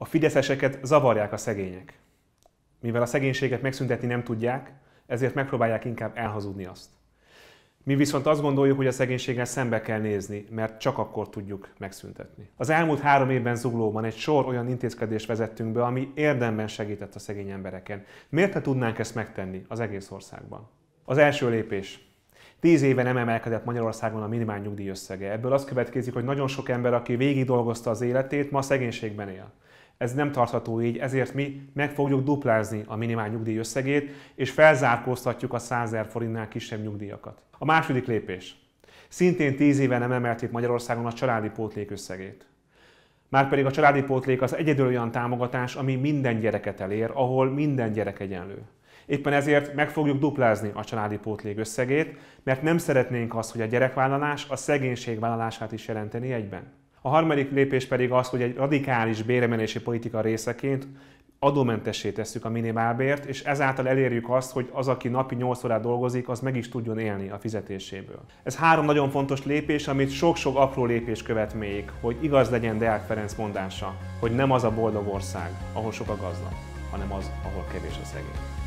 A fideszeseket zavarják a szegények. Mivel a szegénységet megszüntetni nem tudják, ezért megpróbálják inkább elhazudni azt. Mi viszont azt gondoljuk, hogy a szegénységgel szembe kell nézni, mert csak akkor tudjuk megszüntetni. Az elmúlt három évben zuglóban egy sor olyan intézkedést vezettünk be, ami érdemben segített a szegény embereken. Miért ne tudnánk ezt megtenni az egész országban? Az első lépés. Tíz éve nem emelkedett Magyarországon a minimál nyugdíj összege. Ebből az következik, hogy nagyon sok ember, aki végig dolgozta az életét, ma szegénységben él. Ez nem tartható így, ezért mi meg fogjuk duplázni a minimál nyugdíj összegét, és felzárkóztatjuk a 100 000 forintnál kisebb nyugdíjakat. A második lépés. Szintén 10 éve nem emelték Magyarországon a családi pótlék összegét. Márpedig a családi pótlék az egyedül olyan támogatás, ami minden gyereket elér, ahol minden gyerek egyenlő. Éppen ezért meg fogjuk duplázni a családi pótlék összegét, mert nem szeretnénk azt, hogy a gyerekvállalás a szegénység vállalását is jelenteni egyben. A harmadik lépés pedig az, hogy egy radikális béremelési politika részeként adómentessé tesszük a minimálbért, és ezáltal elérjük azt, hogy az, aki napi 8 órát dolgozik, az meg is tudjon élni a fizetéséből. Ez három nagyon fontos lépés, amit sok-sok apró lépés követ még, hogy igaz legyen Deák Ferenc mondása, hogy nem az a boldog ország, ahol sok a gazdag, hanem az, ahol kevés a szegény.